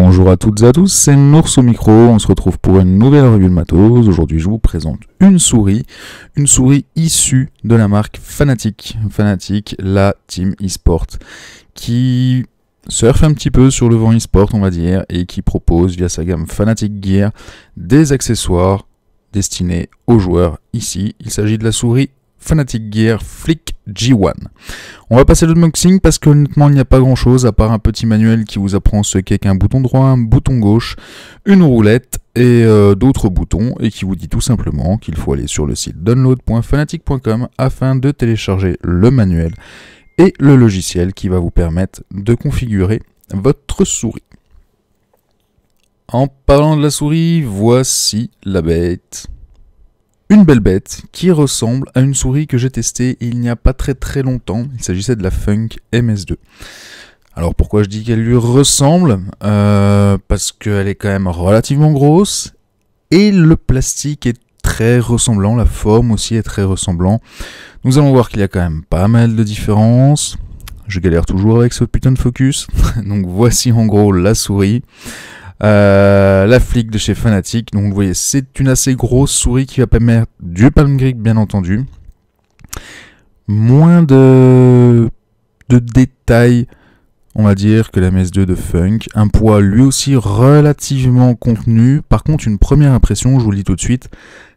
Bonjour à toutes et à tous, c'est Nours au micro, on se retrouve pour une nouvelle revue de matos. Aujourd'hui je vous présente une souris, une souris issue de la marque Fanatic, Fanatic, la team e qui surfe un petit peu sur le vent eSport on va dire, et qui propose via sa gamme Fanatic Gear des accessoires destinés aux joueurs. Ici, il s'agit de la souris Fanatic Gear Flick G1. On va passer à l'unboxing parce que honnêtement il n'y a pas grand chose à part un petit manuel qui vous apprend ce qu'est un bouton droit, un bouton gauche, une roulette et euh, d'autres boutons et qui vous dit tout simplement qu'il faut aller sur le site download.fanatic.com afin de télécharger le manuel et le logiciel qui va vous permettre de configurer votre souris. En parlant de la souris, voici la bête. Une belle bête qui ressemble à une souris que j'ai testée il n'y a pas très très longtemps. Il s'agissait de la Funk MS2. Alors pourquoi je dis qu'elle lui ressemble euh, Parce qu'elle est quand même relativement grosse et le plastique est très ressemblant, la forme aussi est très ressemblant. Nous allons voir qu'il y a quand même pas mal de différences. Je galère toujours avec ce putain de focus. Donc voici en gros la souris. Euh, la flic de chez Fanatic. Donc vous voyez, c'est une assez grosse souris qui va permettre du palm grip bien entendu. Moins de, de détails, on va dire, que la MS2 de Funk. Un poids lui aussi relativement contenu. Par contre, une première impression, je vous le dis tout de suite,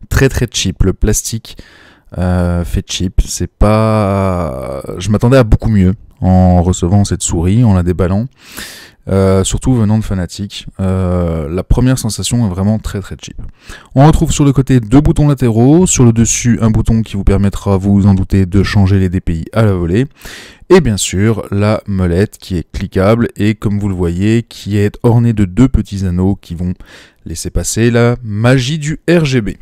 très très cheap. Le plastique euh, fait cheap. C'est pas. Je m'attendais à beaucoup mieux en recevant cette souris, en la déballant. Euh, surtout venant de Fnatic. Euh, la première sensation est vraiment très très cheap. On retrouve sur le côté deux boutons latéraux, sur le dessus un bouton qui vous permettra, vous vous en doutez, de changer les DPI à la volée. Et bien sûr, la molette qui est cliquable et comme vous le voyez, qui est ornée de deux petits anneaux qui vont laisser passer la magie du RGB.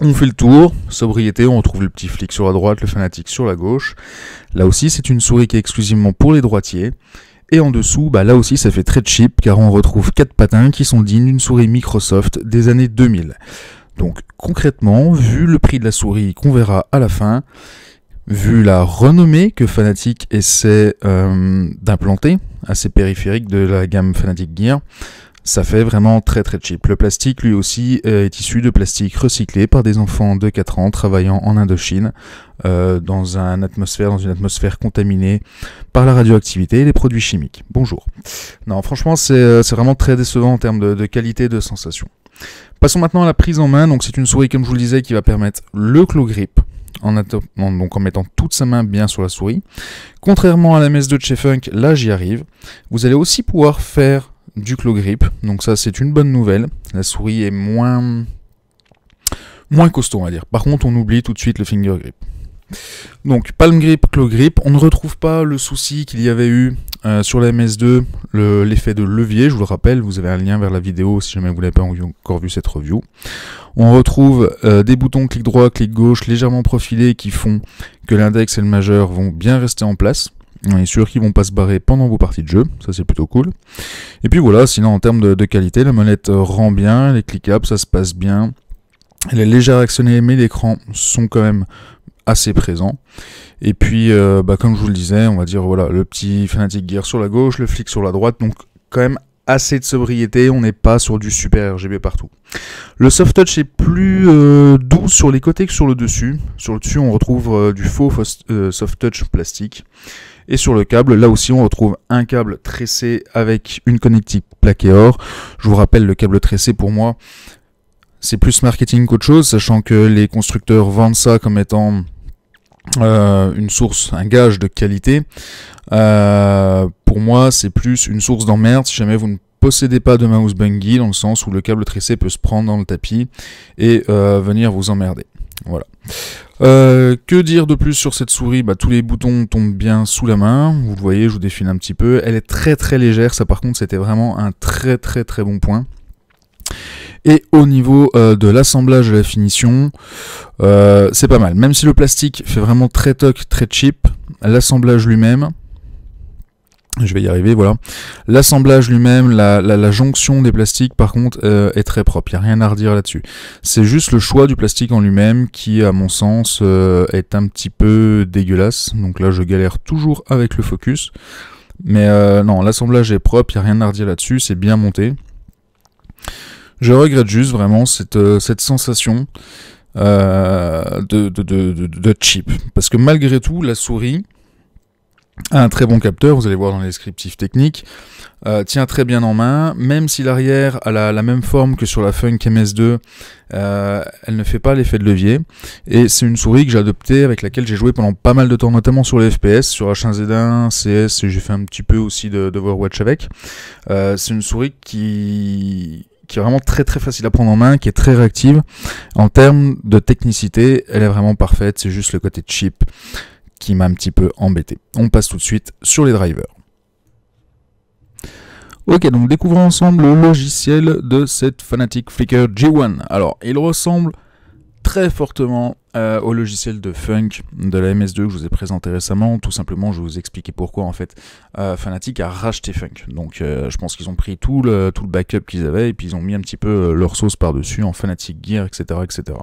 On fait le tour, sobriété, on retrouve le petit flic sur la droite, le fanatique sur la gauche. Là aussi, c'est une souris qui est exclusivement pour les droitiers. Et en dessous, bah là aussi ça fait très cheap car on retrouve 4 patins qui sont dignes d'une souris Microsoft des années 2000. Donc concrètement, vu le prix de la souris qu'on verra à la fin, vu la renommée que Fnatic essaie euh, d'implanter à ses périphériques de la gamme Fnatic Gear, ça fait vraiment très très cheap. Le plastique, lui aussi, euh, est issu de plastique recyclé par des enfants de 4 ans travaillant en Indochine, euh, dans, un atmosphère, dans une atmosphère contaminée par la radioactivité et les produits chimiques. Bonjour. Non, franchement, euh, c'est vraiment très décevant en termes de, de qualité de sensation. Passons maintenant à la prise en main. Donc, c'est une souris, comme je vous le disais, qui va permettre le clou grip. En, donc en mettant toute sa main bien sur la souris. Contrairement à la messe de Chefunk, là j'y arrive. Vous allez aussi pouvoir faire du claw grip. Donc ça c'est une bonne nouvelle. La souris est moins moins costaud à dire. Par contre on oublie tout de suite le finger grip. Donc palm grip, claw grip, on ne retrouve pas le souci qu'il y avait eu euh, sur la MS2, l'effet de levier, je vous le rappelle, vous avez un lien vers la vidéo si jamais vous n'avez pas encore vu cette review. On retrouve euh, des boutons clic droit, clic gauche légèrement profilés qui font que l'index et le majeur vont bien rester en place. On est sûr qu'ils vont pas se barrer pendant vos parties de jeu, ça c'est plutôt cool. Et puis voilà, sinon en termes de, qualité, la molette euh, rend bien, elle est cliquable, ça se passe bien. Elle est légère à mais l'écran sont quand même assez présents. Et puis, euh, bah, comme je vous le disais, on va dire voilà, le petit fanatic gear sur la gauche, le flic sur la droite, donc quand même assez de sobriété, on n'est pas sur du super RGB partout. Le soft touch est plus euh, doux sur les côtés que sur le dessus. Sur le dessus, on retrouve euh, du faux euh, soft touch plastique. Et sur le câble, là aussi, on retrouve un câble tressé avec une connectique plaquée or. Je vous rappelle, le câble tressé, pour moi, c'est plus marketing qu'autre chose, sachant que les constructeurs vendent ça comme étant une source, un gage de qualité. Euh, pour moi, c'est plus une source d'emmerde si jamais vous ne possédez pas de mouse bungee, dans le sens où le câble tressé peut se prendre dans le tapis et euh, venir vous emmerder. Voilà. Euh, que dire de plus sur cette souris bah, Tous les boutons tombent bien sous la main. Vous voyez, je vous défile un petit peu. Elle est très très légère. Ça, par contre, c'était vraiment un très très très bon point. Et au niveau euh, de l'assemblage de la finition, c'est pas mal. Même si le plastique fait vraiment très toc, très cheap, l'assemblage lui-même, je vais y arriver, voilà. L'assemblage lui-même, la, jonction des plastiques, par contre, euh, est très propre. Il n'y a rien à redire là-dessus. C'est juste le choix du plastique en lui-même qui, à mon sens, euh, est un petit peu dégueulasse. Donc là, je galère toujours avec le focus. Mais euh, non, l'assemblage est propre, il n'y a rien à redire là-dessus, c'est bien monté. Je regrette juste vraiment cette, cette sensation de de, de cheap. Parce que malgré tout, la souris ah, un très bon capteur, vous allez voir dans les descriptifs techniques, euh, tient très bien en main, même si l'arrière a la, même forme que sur la Funk MS2, euh, elle ne fait pas l'effet de levier, et c'est une souris que j'ai adoptée, avec laquelle j'ai joué pendant pas mal de temps, notamment sur les FPS, sur H1Z1, CS, et j'ai fait un petit peu aussi de, de Overwatch avec. Euh, c'est une souris qui qui est vraiment très très facile à prendre en main, qui est très réactive. En termes de technicité, elle est vraiment parfaite, c'est juste le côté cheap qui m'a un petit peu embêté. On passe tout de suite sur les drivers. Ok, donc découvrons ensemble le logiciel de cette Fanatic Flicker G1. Alors, il ressemble très fortement euh, au logiciel de Funk de la MS2 que je vous ai présenté récemment. Tout simplement, je vais vous expliquer pourquoi en fait euh, Fanatic a racheté Funk. Donc, euh, je pense qu'ils ont pris tout le tout le backup qu'ils avaient et puis ils ont mis un petit peu leur sauce par dessus en Fanatic Gear, etc., etc.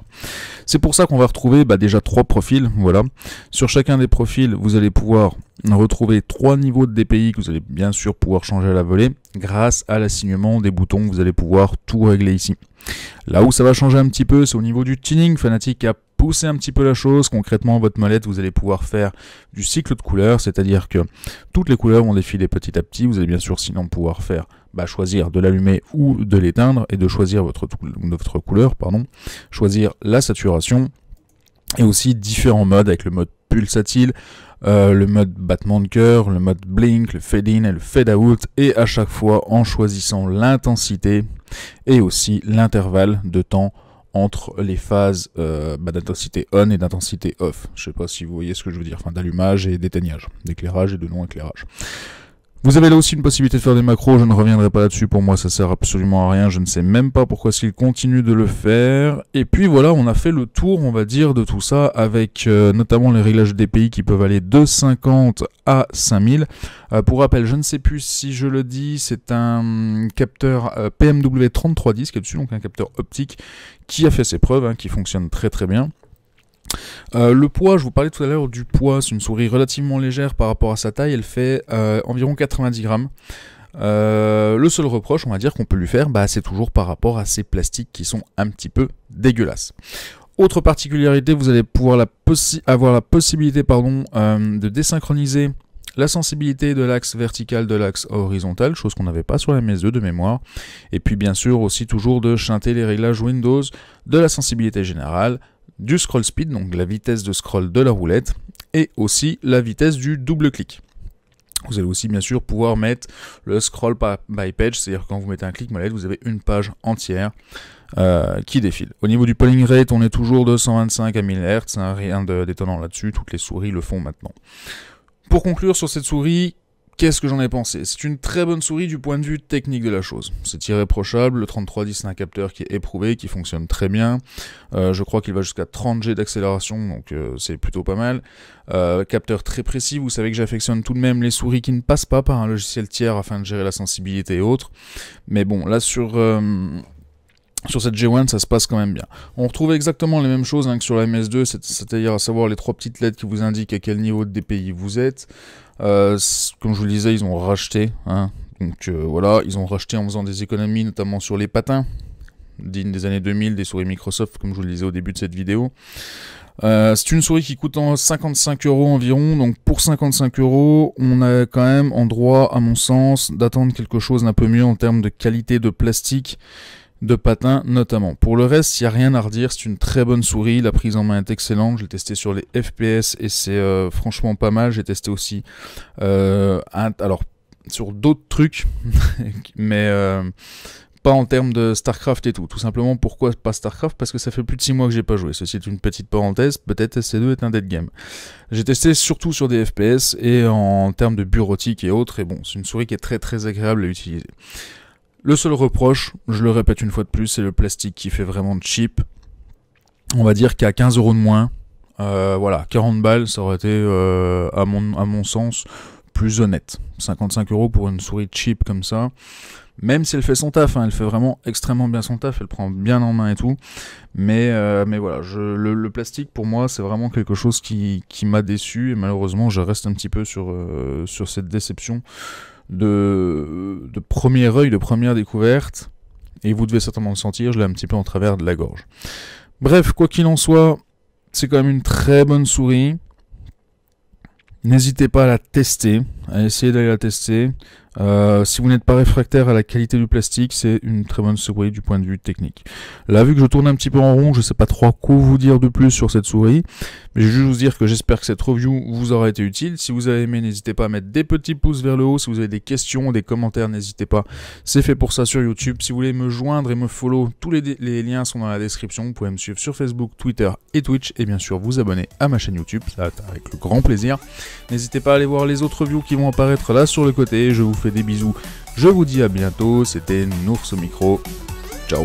C'est pour ça qu'on va retrouver bah, déjà trois profils. Voilà. Sur chacun des profils, vous allez pouvoir retrouver trois niveaux de DPI que vous allez bien sûr pouvoir changer à la volée grâce à l'assignement des boutons. Vous allez pouvoir tout régler ici. Là où ça va changer un petit peu, c'est au niveau du tuning. Fanatic a poussé un petit peu la chose. Concrètement, votre molette, vous allez pouvoir faire du cycle de couleurs, c'est-à-dire que toutes les couleurs vont défiler petit à petit. Vous allez bien sûr sinon pouvoir faire bah, choisir de l'allumer ou de l'éteindre et de choisir votre, votre couleur, pardon, choisir la saturation et aussi différents modes avec le mode pulsatile, euh, le mode battement de cœur, le mode blink, le fade in et le fade out, et à chaque fois en choisissant l'intensité et aussi l'intervalle de temps entre les phases euh, bah, d'intensité on et d'intensité off. Je sais pas si vous voyez ce que je veux dire, enfin d'allumage et d'éteignage, d'éclairage et de non-éclairage. Vous avez là aussi une possibilité de faire des macros, je ne reviendrai pas là-dessus, pour moi ça sert absolument à rien, je ne sais même pas pourquoi est-ce continuent de le faire. Et puis voilà, on a fait le tour, on va dire, de tout ça, avec euh, notamment les réglages DPI qui peuvent aller de 50 à 5000. Euh, pour rappel, je ne sais plus si je le dis, c'est un hum, capteur euh, PMW3310 qui est dessus, donc un capteur optique qui a fait ses preuves, hein, qui fonctionne très très bien. Euh, le poids, je vous parlais tout à l'heure du poids, c'est une souris relativement légère par rapport à sa taille, elle fait euh, environ 90 grammes. Euh, le seul reproche, on va dire, qu'on peut lui faire, bah, c'est toujours par rapport à ces plastiques qui sont un petit peu dégueulasses. Autre particularité, vous allez pouvoir avoir la possibilité pardon, de désynchroniser la sensibilité de l'axe vertical de l'axe horizontal, chose qu'on n'avait pas sur la ms de mémoire, et puis bien sûr aussi toujours de chanter les réglages Windows de la sensibilité générale, du scroll speed, donc la vitesse de scroll de la roulette, et aussi la vitesse du double clic. Vous allez aussi bien sûr pouvoir mettre le scroll by page, c'est-à-dire quand vous mettez un clic molette, vous avez une page entière euh, qui défile. Au niveau du polling rate, on est toujours de 125 à 1000 Hz, hein, rien d'étonnant là-dessus, toutes les souris le font maintenant. Pour conclure sur cette souris, Qu'est-ce que j'en ai pensé C'est une très bonne souris du point de vue technique de la chose. C'est irréprochable, le 3310 c'est un capteur qui est éprouvé, qui fonctionne très bien. Euh, je crois qu'il va jusqu'à 30 G d'accélération, donc euh, c'est plutôt pas mal. Euh, capteur très précis, vous savez que j'affectionne tout de même les souris qui ne passent pas par un logiciel tiers afin de gérer la sensibilité et autres. Mais bon, là sur... Sur cette G1, ça se passe quand même bien. On retrouve exactement les mêmes choses hein, que sur la MS2, c'est-à-dire à savoir les trois petites lettres qui vous indiquent à quel niveau de DPI vous êtes. Euh, comme je vous le disais, ils ont racheté. Hein, donc euh, voilà, ils ont racheté en faisant des économies, notamment sur les patins, dignes des années 2000, des souris Microsoft, comme je vous le disais au début de cette vidéo. Euh, c'est une souris qui coûte en 55 euros environ, donc pour 55 euros, on a quand même en droit, à mon sens, d'attendre quelque chose d'un peu mieux en termes de qualité de plastique de patins notamment. Pour le reste, il n'y a rien à redire, c'est une très bonne souris, la prise en main est excellente, je l'ai testé sur les FPS et c'est euh, franchement pas mal, j'ai testé aussi euh, alors sur d'autres trucs, mais euh, pas en termes de StarCraft et tout. Tout simplement, pourquoi pas StarCraft Parce que ça fait plus de 6 mois que j'ai pas joué. Ceci est une petite parenthèse, peut-être SC2 est un dead game. J'ai testé surtout sur des FPS et en termes de bureautique et autres, et bon, c'est une souris qui est très très agréable à utiliser. Le seul reproche, je le répète une fois de plus, c'est le plastique qui fait vraiment cheap. On va dire qu'à 15 euros de moins, euh, voilà, 40 balles, ça aurait été, euh, à, mon, à mon sens, plus honnête. 55 euros pour une souris cheap comme ça. Même si elle fait son taf, hein, elle fait vraiment extrêmement bien son taf, elle prend bien en main et tout. Mais, euh, mais voilà, je, le, plastique pour moi c'est vraiment quelque chose qui, qui m'a déçu et malheureusement je reste un petit peu sur, sur cette déception de, premier œil, de première découverte, et vous devez certainement le sentir, je l'ai un petit peu en travers de la gorge. Bref, quoi qu'il en soit, c'est quand même une très bonne souris. N'hésitez pas à la tester, à essayer d'aller la tester. Euh, si vous n'êtes pas réfractaire à la qualité du plastique, c'est une très bonne souris du point de vue technique. Là, vu que je tourne un petit peu en rond, je ne sais pas trop quoi vous dire de plus sur cette souris, mais je vais juste vous dire que j'espère que cette review vous aura été utile. Si vous avez aimé, n'hésitez pas à mettre des petits pouces vers le haut. Si vous avez des questions, des commentaires, n'hésitez pas. C'est fait pour ça sur YouTube. Si vous voulez me joindre et me follow, tous les, liens sont dans la description. Vous pouvez me suivre sur Facebook, Twitter et Twitch, et bien sûr vous abonner à ma chaîne YouTube, ça avec le grand plaisir. N'hésitez pas à aller voir les autres reviews qui vont apparaître là sur le côté. Je vous des bisous. Je vous dis à bientôt, c'était Nours au micro. Ciao